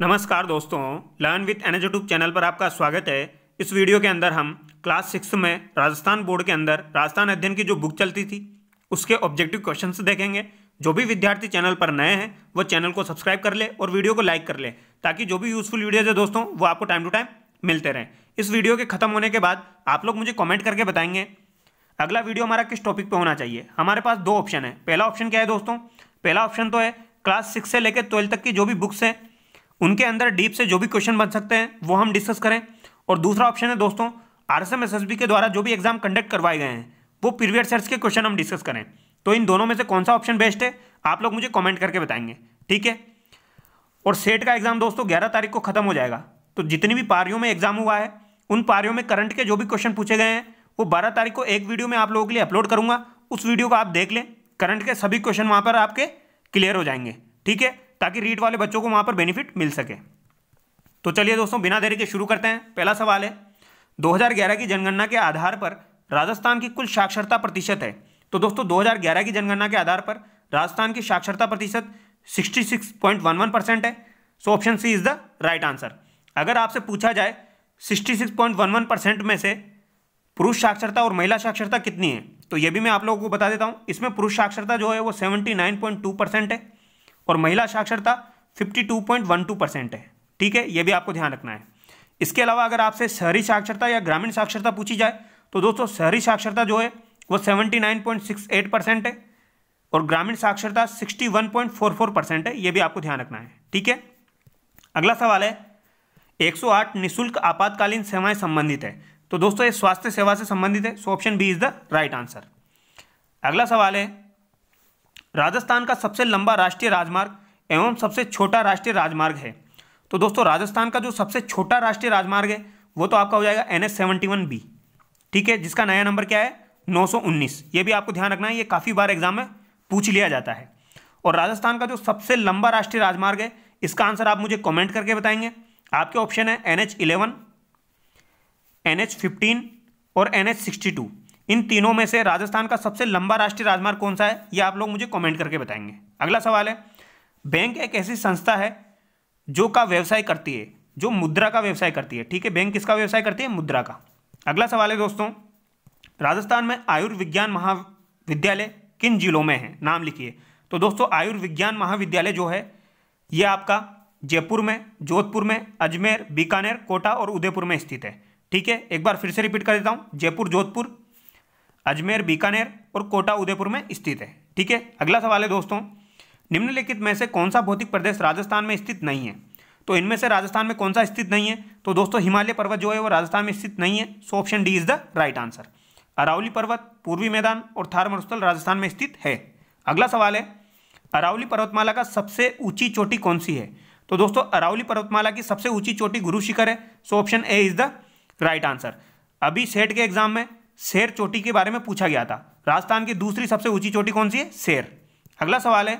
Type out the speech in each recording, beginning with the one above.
नमस्कार दोस्तों learn with energetic channel पर आपका स्वागत है इस वीडियो के अंदर हम क्लास सिक्स में राजस्थान बोर्ड के अंदर राजस्थान अध्ययन की जो बुक चलती थी उसके ऑब्जेक्टिव क्वेश्चन देखेंगे जो भी विद्यार्थी चैनल पर नए हैं वो चैनल को सब्सक्राइब कर ले और वीडियो को लाइक कर ले ताकि जो भी यूजफुल वीडियोज है दोस्तों वो आपको टाइम टू टाइम मिलते रहें इस वीडियो के खत्म होने के बाद आप लोग मुझे कॉमेंट करके बताएंगे अगला वीडियो हमारा किस टॉपिक पर होना चाहिए हमारे पास दो ऑप्शन है पहला ऑप्शन क्या है दोस्तों पहला ऑप्शन तो है क्लास सिक्स से लेकर ट्वेल्थ तक की जो भी बुक्स हैं उनके अंदर डीप से जो भी क्वेश्चन बन सकते हैं वो हम डिस्कस करें और दूसरा ऑप्शन है दोस्तों आर एस के द्वारा जो भी एग्जाम कंडक्ट करवाए गए हैं वो प्रीवियस ईयर्स के क्वेश्चन हम डिस्कस करें तो इन दोनों में से कौन सा ऑप्शन बेस्ट है आप लोग मुझे कमेंट करके बताएंगे ठीक है और सेट का एग्जाम दोस्तों ग्यारह तारीख को खत्म हो जाएगा तो जितनी भी पारियों में एग्जाम हुआ है उन पारियों में करंट के जो भी क्वेश्चन पूछे गए हैं वो बारह तारीख को एक वीडियो में आप लोगों के लिए अपलोड करूंगा उस वीडियो को आप देख लें करंट के सभी क्वेश्चन वहाँ पर आपके क्लियर हो जाएंगे ठीक है ताकि रीट वाले बच्चों को वहाँ पर बेनिफिट मिल सके तो चलिए दोस्तों बिना देरी के शुरू करते हैं पहला सवाल है 2011 की जनगणना के आधार पर राजस्थान की कुल साक्षरता प्रतिशत है तो दोस्तों 2011 की जनगणना के आधार पर राजस्थान की साक्षरता प्रतिशत 66.11 परसेंट है so option C is the right answer अगर आपसे पूछा जाए 66.11 परसेंट में से पुरुष साक्षरता और महिला साक्षरता कितनी है तो यह भी मैं आप लोगों को बता देता हूँ इसमें पुरुष साक्षरता जो है वो 79.2 परसेंट है और महिला साक्षरता 52.12 परसेंट है ठीक है यह भी आपको ध्यान रखना है इसके अलावा अगर आपसे शहरी साक्षरता या ग्रामीण साक्षरता पूछी जाए तो दोस्तों शहरी साक्षरता जो है वो 79.68 परसेंट है और ग्रामीण साक्षरता 61.44 परसेंट है ये भी आपको ध्यान रखना है ठीक है अगला सवाल है 108 निशुल्क आपातकालीन सेवाएं संबंधित है तो दोस्तों ये स्वास्थ्य सेवा से संबंधित है so option B is the right answer अगला सवाल है राजस्थान का सबसे लंबा राष्ट्रीय राजमार्ग एवं सबसे छोटा राष्ट्रीय राजमार्ग है तो दोस्तों राजस्थान का जो सबसे छोटा राष्ट्रीय राजमार्ग है वो तो आपका हो जाएगा एन एस वन बी ठीक है जिसका नया नंबर क्या है 919 ये भी आपको ध्यान रखना है ये काफ़ी बार एग्जाम में पूछ लिया जाता है और राजस्थान का जो सबसे लंबा राष्ट्रीय राजमार्ग है इसका आंसर आप मुझे कमेंट करके बताएंगे आपके ऑप्शन है N H eleven N H fifteen और एन एच सिक्सटी टू इन तीनों में से राजस्थान का सबसे लंबा राष्ट्रीय राजमार्ग कौन सा है ये आप लोग मुझे कमेंट करके बताएंगे अगला सवाल है बैंक एक ऐसी संस्था है जो का व्यवसाय करती है जो मुद्रा का व्यवसाय करती है ठीक है बैंक किसका व्यवसाय करती है मुद्रा का अगला सवाल है दोस्तों राजस्थान में आयुर्विज्ञान महाविद्यालय किन जिलों में है नाम लिखिए तो दोस्तों आयुर्विज्ञान महाविद्यालय जो है ये आपका जयपुर में जोधपुर में अजमेर बीकानेर कोटा और उदयपुर में स्थित है ठीक है एक बार फिर से रिपीट कर देता हूँ जयपुर जोधपुर अजमेर बीकानेर और कोटा उदयपुर में स्थित है ठीक है अगला सवाल है दोस्तों निम्नलिखित में से कौन सा भौतिक प्रदेश राजस्थान में स्थित नहीं है तो इनमें से राजस्थान में कौन सा स्थित नहीं है तो दोस्तों हिमालय पर्वत जो है वो राजस्थान में स्थित नहीं है so option D is the right answer Aravalli पर्वत पूर्वी मैदान और थार मरुस्थल राजस्थान में स्थित है अगला सवाल है अरावली पर्वतमाला का सबसे ऊंची चोटी कौन सी है तो दोस्तों अरावली पर्वतमाला की सबसे ऊंची चोटी गुरु शिखर है so option A is the right answer अभी सेट के एग्जाम में शेर चोटी के बारे में पूछा गया था राजस्थान की दूसरी सबसे ऊंची चोटी कौन सी है शेर अगला सवाल है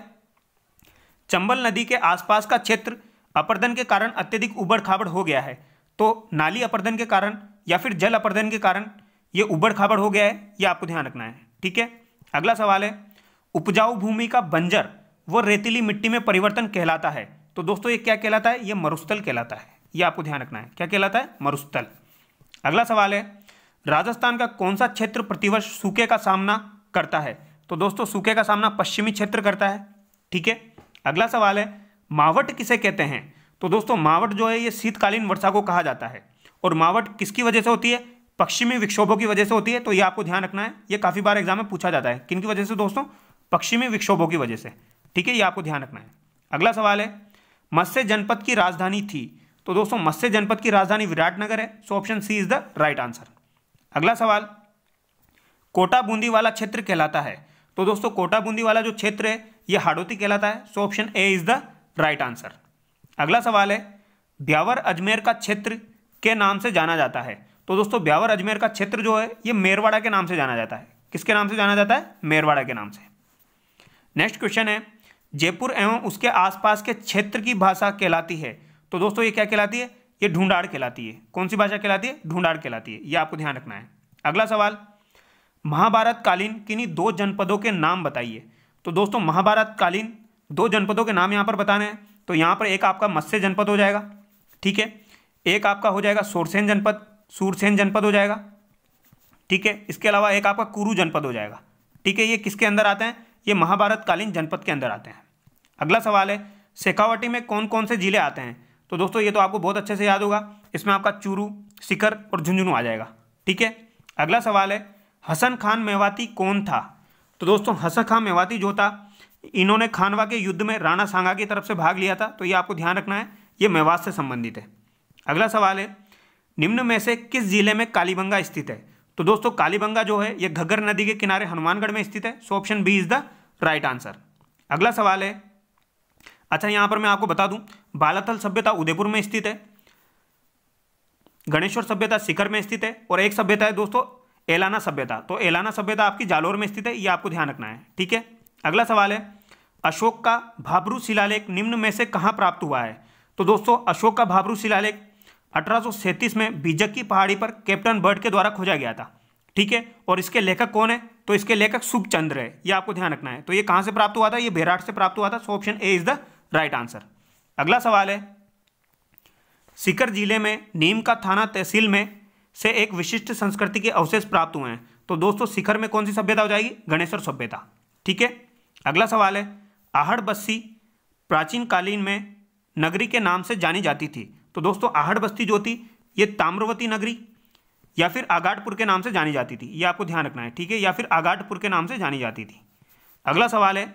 चंबल नदी के आसपास का क्षेत्र अपर्दन के कारण अत्यधिक उबड़ खाबड़ हो गया है तो नाली अपर्दन के कारण या फिर जल अपर्दन के कारण ये उबड़ खाबड़ हो गया है ये आपको ध्यान रखना है ठीक है अगला सवाल है उपजाऊ भूमि का बंजर वो रेतीली मिट्टी में परिवर्तन कहलाता है तो दोस्तों ये क्या कहलाता है ये मरुस्थल कहलाता है ये आपको ध्यान रखना है क्या कहलाता है मरुस्थल अगला सवाल है राजस्थान का कौन सा क्षेत्र प्रतिवर्ष सूखे का सामना करता है तो दोस्तों सूखे का सामना पश्चिमी क्षेत्र करता है ठीक है अगला सवाल है मावट किसे कहते हैं तो दोस्तों मावट जो है ये शीतकालीन वर्षा को कहा जाता है और मावट किसकी वजह से होती है पश्चिमी विक्षोभों की वजह से होती है तो ये आपको ध्यान रखना है ये काफ़ी बार एग्जाम में पूछा जाता है किन की वजह से दोस्तों पश्चिमी विक्षोभों की वजह से ठीक है ये आपको ध्यान रखना है अगला सवाल है मत्स्य जनपद की राजधानी थी तो दोस्तों मत्स्य जनपद की राजधानी विराटनगर है so option C is the right answer अगला सवाल कोटा बूंदी वाला क्षेत्र कहलाता है तो दोस्तों कोटा वाला जो क्षेत्र है यह हाडोती कहलाता है so option A is the right answer अगला सवाल है ब्यावर अजमेर का क्षेत्र के नाम से जाना जाता है तो दोस्तों ब्यावर अजमेर का क्षेत्र जो है यह मेरवाड़ा के नाम से जाना जाता है किसके नाम से जाना जाता है मेरवाड़ा के नाम से नेक्स्ट क्वेश्चन है जयपुर एवं उसके आसपास के क्षेत्र की भाषा कहलाती है तो दोस्तों ये क्या कहलाती है ये ढूंढाड़ कहलाती है कौन सी भाषा कहलाती है ढूंढाड़ कहलाती है ये आपको ध्यान रखना है अगला सवाल महाभारत कालीन किन्हीं दो जनपदों के नाम बताइए तो दोस्तों महाभारत कालीन दो जनपदों के नाम यहाँ पर बताने हैं तो यहाँ पर एक आपका मत्स्य जनपद हो जाएगा ठीक है एक आपका हो जाएगा सोरसेन जनपद सूरसेन जनपद हो जाएगा ठीक है इसके अलावा एक आपका कुरु जनपद हो जाएगा ठीक है ये किसके अंदर आते हैं ये महाभारत कालीन जनपद के अंदर आते हैं अगला सवाल है शेखावटी में कौन कौन से ज़िले आते हैं तो दोस्तों ये तो आपको बहुत अच्छे से याद होगा इसमें आपका चूरू सिकर और झुंझुनू आ जाएगा ठीक है अगला सवाल है हसन खान मेवाती कौन था तो दोस्तों हसन खान मेवाती जो था इन्होंने खानवा के युद्ध में राणा सांगा की तरफ से भाग लिया था तो ये आपको ध्यान रखना है ये मेवात से संबंधित है अगला सवाल है निम्न में से किस जिले में कालीबंगा स्थित है तो दोस्तों कालीबंगा जो है यह घग्गर नदी के किनारे हनुमानगढ़ में स्थित है so option B is the right answer अगला सवाल है अच्छा यहाँ पर मैं आपको बता दूँ बालाथल सभ्यता उदयपुर में स्थित है गणेश्वर सभ्यता शिखर में स्थित है और एक सभ्यता है दोस्तों एलाना सभ्यता तो एलाना सभ्यता आपकी जालोर में स्थित है ये आपको ध्यान रखना है ठीक है अगला सवाल है अशोक का भाबरू शिलालेख निम्न में से कहाँ प्राप्त हुआ है तो दोस्तों अशोक का भाबरू शिलालेख अठारह में बीजक की पहाड़ी पर कैप्टन बर्ड के द्वारा खोजा गया था ठीक है और इसके लेखक कौन है तो इसके लेखक शुभचंद्र है ये आपको ध्यान रखना है तो ये कहाँ से प्राप्त हुआ था ये बेराट से प्राप्त हुआ था so option A is the right answer अगला सवाल है सीकर जिले में नीम का थाना तहसील में से एक विशिष्ट संस्कृति के अवशेष प्राप्त हुए हैं तो दोस्तों सिखर में कौन सी सभ्यता हो जाएगी गणेश्वर सभ्यता ठीक है अगला सवाल है आहड़ बस्ती प्राचीन कालीन में नगरी के नाम से जानी जाती थी तो दोस्तों आहड़ बस्ती जो थी ये ताम्रवती नगरी या फिर आगाटपुर के नाम से जानी जाती थी ये आपको ध्यान रखना है ठीक है या फिर आगाटपुर के नाम से जानी जाती थी अगला सवाल है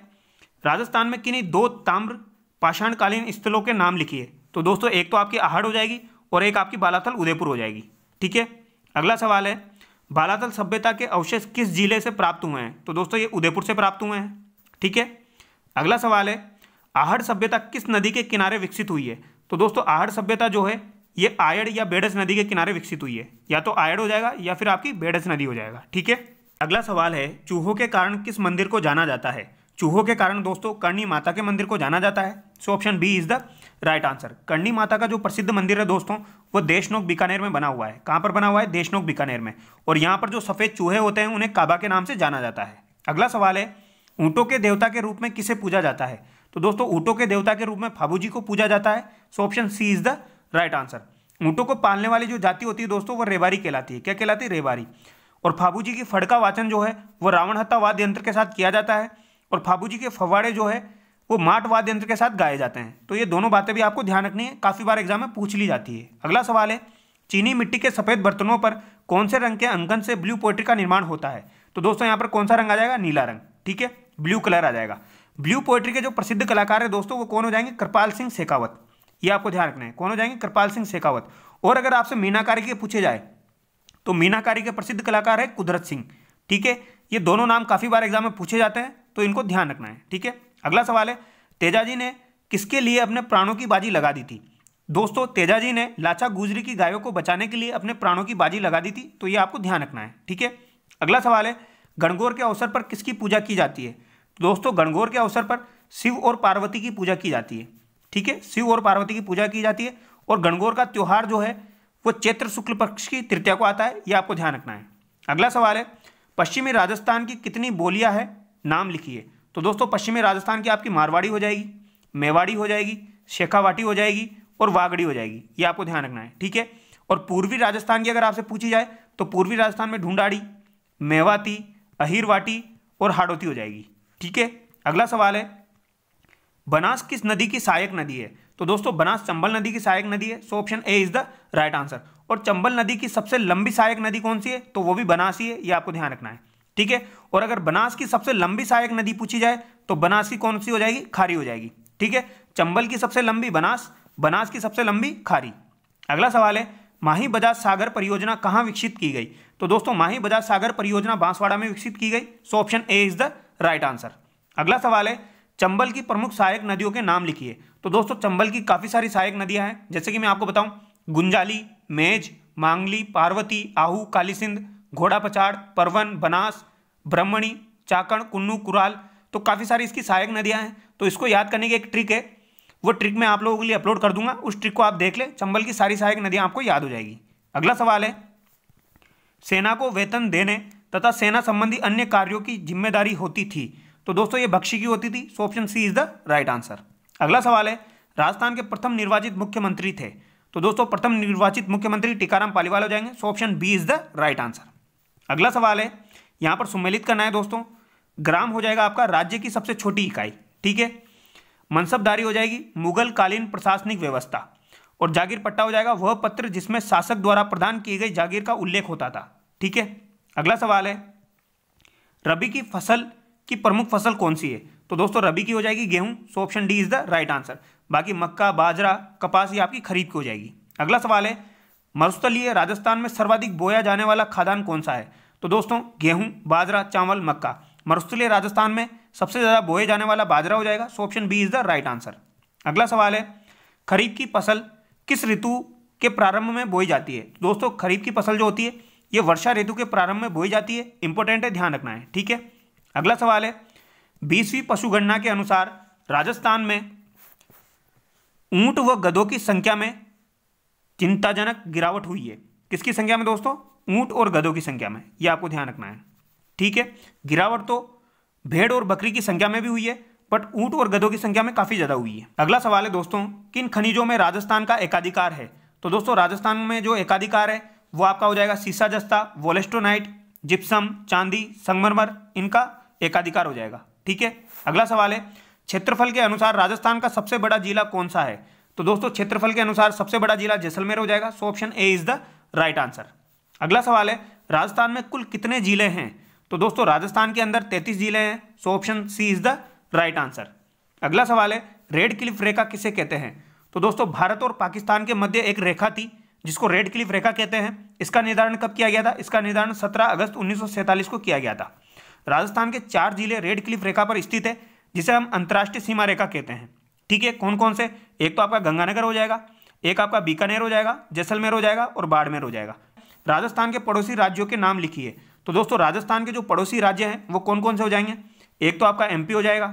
राजस्थान में किन्हीं दो ताम्र पाषाणकालीन स्थलों के नाम लिखिए तो दोस्तों एक तो आपकी आहड़ हो जाएगी और एक आपकी बालाथल उदयपुर हो जाएगी ठीक है अगला सवाल है बालाथल सभ्यता के अवशेष किस जिले से प्राप्त हुए हैं तो दोस्तों ये उदयपुर से प्राप्त हुए हैं ठीक है अगला सवाल है आहड़ सभ्यता किस नदी के किनारे विकसित हुई है तो दोस्तों आहड़ सभ्यता जो है ये आयड़ या बेडस नदी के किनारे विकसित हुई है या तो आयड़ हो जाएगा या फिर आपकी बेडस नदी हो जाएगा ठीक है अगला सवाल है चूहों के कारण किस मंदिर को जाना जाता है चूहों के कारण दोस्तों करणी माता के मंदिर को जाना जाता है so option B is the right answer Karni Mata का जो प्रसिद्ध मंदिर है दोस्तों वो देशनोक बीकानेर में बना हुआ है कहाँ पर बना हुआ है देशनोक बीकानेर में और यहाँ पर जो सफ़ेद चूहे होते हैं उन्हें काबा के नाम से जाना जाता है अगला सवाल है ऊँटों के देवता के रूप में किसे पूजा जाता है तो दोस्तों ऊँटों के देवता के रूप में फाबू जी को पूजा जाता है so option C is the right answer ऊँटों को पालने वाली जो जाति होती है दोस्तों वो रेवारी कहलाती है क्या कहलाती है रेवारी और फाबू जी की फड़का वाचन जो है वो रावण हत्या वाद यंत्र के साथ किया जाता है और फाबू जी के फवाड़े जो है वो माट वाद्य यंत्र के साथ गाए जाते हैं तो ये दोनों बातें भी आपको ध्यान रखनी है काफ़ी बार एग्जाम में पूछ ली जाती है अगला सवाल है चीनी मिट्टी के सफ़ेद बर्तनों पर कौन से रंग के अंकन से ब्लू पोइट्री का निर्माण होता है तो दोस्तों यहाँ पर कौन सा रंग आ जाएगा नीला रंग ठीक है ब्लू कलर आ जाएगा ब्लू पोइट्री के जो प्रसिद्ध कलाकार है दोस्तों वो कौन हो जाएंगे कृपाल सिंह शेखावत ये आपको ध्यान रखना है कौन हो जाएंगे कृपाल सिंह शेखावत और अगर आपसे मीनाकारी के पूछे जाए तो मीनाकारी के प्रसिद्ध कलाकार है कुदरत सिंह ठीक है ये दोनों नाम काफ़ी बार एग्जाम में पूछे जाते हैं तो इनको ध्यान रखना है ठीक है अगला सवाल है तेजाजी ने किसके लिए अपने प्राणों की बाजी लगा दी थी दोस्तों तेजा जी ने लाचा गुजरी की गायों को बचाने के लिए अपने प्राणों की बाजी लगा दी थी तो ये आपको ध्यान रखना है ठीक है अगला सवाल है गणगौर के अवसर पर किसकी पूजा की जाती है दोस्तों गणगौर के अवसर पर शिव और पार्वती की पूजा की जाती है ठीक है शिव और पार्वती की पूजा की जाती है और गणगौर का त्यौहार जो है वो चैत्र शुक्ल पक्ष की तृतीया को आता है ये आपको ध्यान रखना है अगला सवाल है पश्चिमी राजस्थान की कितनी बोलियां हैं नाम लिखिए तो दोस्तों पश्चिमी राजस्थान की आपकी मारवाड़ी हो जाएगी मेवाड़ी हो जाएगी शेखावाटी हो जाएगी और वागड़ी हो जाएगी ये आपको ध्यान रखना है ठीक है और पूर्वी राजस्थान की अगर आपसे पूछी जाए तो पूर्वी राजस्थान में ढूंढाड़ी मेवाती अहिरवाटी और हाड़ोती हो जाएगी ठीक है अगला सवाल है बनास किस नदी की सहायक नदी है तो दोस्तों बनास चंबल नदी की सहायक नदी है so option A is the right answer और चंबल नदी की सबसे लंबी सहायक नदी कौन सी है तो वो भी बनास ही है ये आपको ध्यान रखना है ठीक है और अगर बनास की सबसे लंबी सहायक नदी पूछी जाए तो बनास की कौन सी हो जाएगी खारी हो जाएगी ठीक है चंबल की सबसे लंबी बनास बनास की सबसे लंबी खारी अगला सवाल है माही बजाज सागर परियोजना कहाँ विकसित की गई तो दोस्तों माही बजाज सागर परियोजना बांसवाड़ा में विकसित की गई so option A is the right answer अगला सवाल है चंबल की प्रमुख सहायक नदियों के नाम लिखिए तो दोस्तों चंबल की काफ़ी सारी सहायक नदियां हैं जैसे कि मैं आपको बताऊं गुंजाली मेज मांगली पार्वती आहू कालीसिंध घोड़ा पछाड़ परवन बनास ब्रह्मणी चाकण कुन्नू कुराल तो काफ़ी सारी इसकी सहायक नदियाँ हैं तो इसको याद करने की एक ट्रिक है वो ट्रिक मैं आप लोगों के लिए अपलोड कर दूंगा उस ट्रिक को आप देख लें चंबल की सारी सहायक नदियाँ आपको याद हो जाएगी अगला सवाल है सेना को वेतन देने तथा सेना संबंधी अन्य कार्यों की जिम्मेदारी होती थी तो दोस्तों ये बख्शी की होती थी so option C is the right answer अगला सवाल है राजस्थान के प्रथम निर्वाचित मुख्यमंत्री थे तो दोस्तों प्रथम निर्वाचित मुख्यमंत्री टीकाराम पालीवाल हो जाएंगे so option B is the right answer अगला सवाल है यहाँ पर सुमेलित करना है दोस्तों ग्राम हो जाएगा आपका राज्य की सबसे छोटी इकाई ठीक है मनसबदारी हो जाएगी मुगल कालीन प्रशासनिक व्यवस्था और जागीर पट्टा हो जाएगा वह पत्र जिसमें शासक द्वारा प्रदान की गई जागीर का उल्लेख होता था ठीक है अगला सवाल है रबी की फसल की प्रमुख फसल कौन सी है तो दोस्तों रबी की हो जाएगी गेहूं so option D is the right answer बाकी मक्का बाजरा कपास ये आपकी खरीफ की हो जाएगी अगला सवाल है मरुस्थलीय राजस्थान में सर्वाधिक बोया जाने वाला खादान कौन सा है तो दोस्तों गेहूँ बाजरा चावल मक्का मरुस्थलीय राजस्थान में सबसे ज़्यादा बोए जाने वाला बाजरा हो जाएगा so option B is the right answer अगला सवाल है खरीफ की फसल किस ऋतु के प्रारंभ में बोई जाती है दोस्तों खरीफ की फसल जो होती है ये वर्षा ऋतु के प्रारंभ में बोई जाती है इंपॉर्टेंट है ध्यान रखना है ठीक है अगला सवाल है बीसवीं पशुगणना के अनुसार राजस्थान में ऊंट व गधों की संख्या में चिंताजनक गिरावट हुई है किसकी संख्या में दोस्तों ऊंट और गधों की संख्या में ये आपको ध्यान रखना है ठीक है गिरावट तो भेड़ और बकरी की संख्या में भी हुई है बट ऊंट और गधों की संख्या में काफ़ी ज़्यादा हुई है अगला सवाल है दोस्तों किन खनिजों में राजस्थान का एकाधिकार है तो दोस्तों राजस्थान में जो एकाधिकार है वो आपका हो जाएगा सीसा जस्ता वोलेस्टोनाइट जिप्सम चांदी संगमरमर इनका एकाधिकार हो जाएगा ठीक है अगला सवाल है क्षेत्रफल के अनुसार राजस्थान का सबसे बड़ा जिला कौन सा है तो दोस्तों क्षेत्रफल के अनुसार सबसे बड़ा जिला जैसलमेर हो जाएगा so option A is the right answer अगला सवाल है राजस्थान में कुल कितने जिले हैं तो दोस्तों राजस्थान के अंदर तैतीस जिले हैं so option C is the right answer अगला सवाल है रेड क्लिफ रेखा किसे कहते हैं तो दोस्तों भारत और पाकिस्तान के मध्य एक रेखा थी जिसको रेड क्लिफ रेखा कहते हैं इसका निर्धारण कब किया गया था इसका निर्धारण 17 अगस्त 1947 को किया गया था राजस्थान के चार जिले रेड क्लिफ रेखा पर स्थित है जिसे हम अंतर्राष्ट्रीय सीमा रेखा कहते हैं ठीक है कौन कौन से एक तो आपका गंगानगर हो जाएगा एक आपका बीकानेर हो जाएगा जैसलमेर हो जाएगा और बाड़मेर हो जाएगा राजस्थान के पड़ोसी राज्यों के नाम लिखिए तो दोस्तों राजस्थान के जो पड़ोसी राज्य हैं वो कौन कौन से हो जाएंगे एक तो आपका एमपी हो जाएगा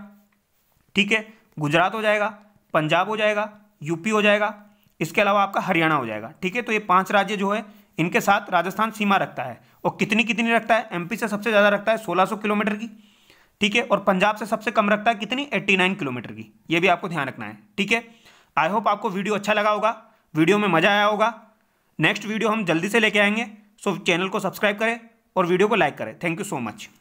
ठीक है गुजरात हो जाएगा पंजाब हो जाएगा यूपी हो जाएगा इसके अलावा आपका हरियाणा हो जाएगा ठीक है तो ये पांच राज्य जो है इनके साथ राजस्थान सीमा रखता है और कितनी कितनी रखता है एमपी से सबसे ज़्यादा रखता है सोलह किलोमीटर की ठीक है और पंजाब से सबसे कम रखता है कितनी एट्टी किलोमीटर की ये भी आपको ध्यान रखना है ठीक है आई होप आपको वीडियो अच्छा लगा होगा वीडियो में मज़ा आया होगा नेक्स्ट वीडियो हम जल्दी से लेके आएंगे सो चैनल को सब्सक्राइब करें और वीडियो को लाइक करें थैंक यू सो मच